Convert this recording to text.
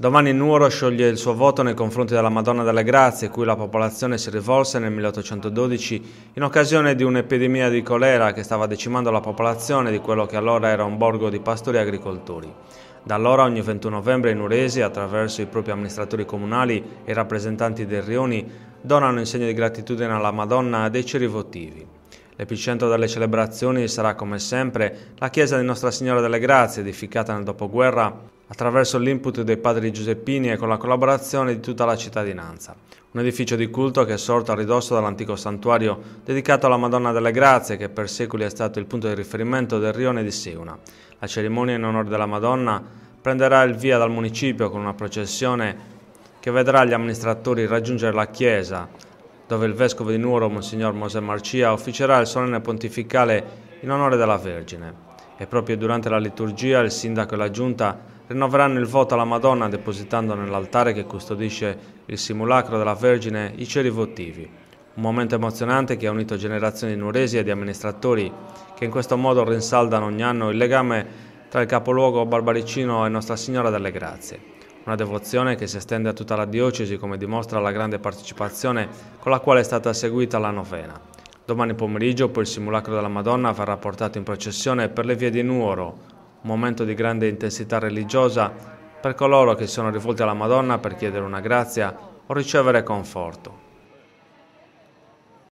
Domani Nuoro scioglie il suo voto nei confronti della Madonna delle Grazie, cui la popolazione si rivolse nel 1812 in occasione di un'epidemia di colera che stava decimando la popolazione di quello che allora era un borgo di pastori e agricoltori. Da allora ogni 21 novembre i nuresi, attraverso i propri amministratori comunali e rappresentanti dei rioni, donano in segno di gratitudine alla Madonna dei ceri votivi. L'epicentro delle celebrazioni sarà come sempre la chiesa di Nostra Signora delle Grazie, edificata nel dopoguerra attraverso l'input dei padri Giuseppini e con la collaborazione di tutta la cittadinanza. Un edificio di culto che è sorto a ridosso dall'antico santuario dedicato alla Madonna delle Grazie, che per secoli è stato il punto di riferimento del rione di Seuna. La cerimonia in onore della Madonna prenderà il via dal municipio con una processione che vedrà gli amministratori raggiungere la chiesa, dove il vescovo di Nuoro, Monsignor Mosè Marcia, officerà il solenne pontificale in onore della Vergine. E proprio durante la liturgia il sindaco e la giunta rinnoveranno il voto alla Madonna depositando nell'altare che custodisce il simulacro della Vergine i ceri votivi. Un momento emozionante che ha unito generazioni di nuresi e di amministratori che in questo modo rinsaldano ogni anno il legame tra il capoluogo barbaricino e Nostra Signora delle Grazie. Una devozione che si estende a tutta la diocesi come dimostra la grande partecipazione con la quale è stata seguita la novena. Domani pomeriggio poi il simulacro della Madonna verrà portato in processione per le vie di Nuoro, un momento di grande intensità religiosa per coloro che sono rivolti alla Madonna per chiedere una grazia o ricevere conforto.